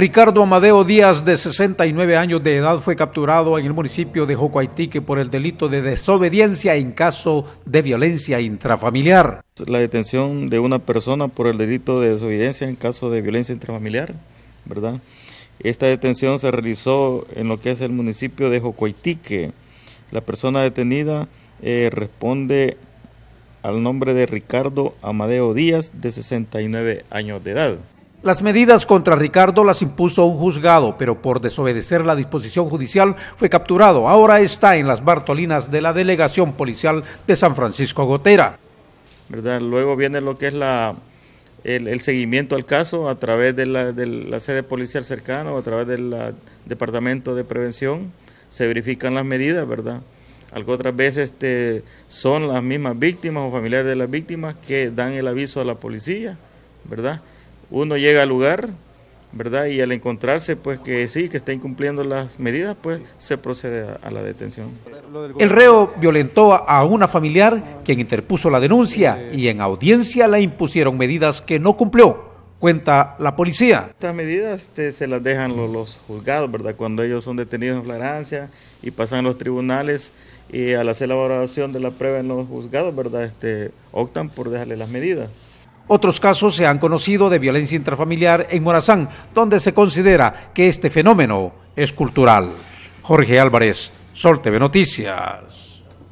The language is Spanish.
Ricardo Amadeo Díaz, de 69 años de edad, fue capturado en el municipio de Jocoaitique por el delito de desobediencia en caso de violencia intrafamiliar. La detención de una persona por el delito de desobediencia en caso de violencia intrafamiliar, ¿verdad? Esta detención se realizó en lo que es el municipio de Jocoaitique. La persona detenida eh, responde al nombre de Ricardo Amadeo Díaz, de 69 años de edad. Las medidas contra Ricardo las impuso un juzgado, pero por desobedecer la disposición judicial fue capturado. Ahora está en las Bartolinas de la Delegación Policial de San Francisco Gotera. Luego viene lo que es la, el, seguimiento al caso a través de la, sede policial cercana o a través del Departamento de Prevención. Se verifican las medidas, ¿verdad? Algo otras veces este, son las mismas víctimas o familiares de las víctimas que dan el aviso a la policía, ¿verdad? uno llega al lugar, ¿verdad? Y al encontrarse, pues que sí, que está incumpliendo las medidas, pues se procede a, la detención. El reo violentó a una familiar quien interpuso la denuncia y en audiencia la impusieron medidas que no cumplió cuenta la policía. Estas medidas este, se las dejan los, juzgados, ¿verdad? Cuando ellos son detenidos en flagrancia y pasan a los tribunales y eh, al hacer la valoración de la prueba en los juzgados, ¿verdad? Este, optan por dejarle las medidas. Otros casos se han conocido de violencia intrafamiliar en Morazán, donde se considera que este fenómeno es cultural. Jorge Álvarez, Sol TV Noticias.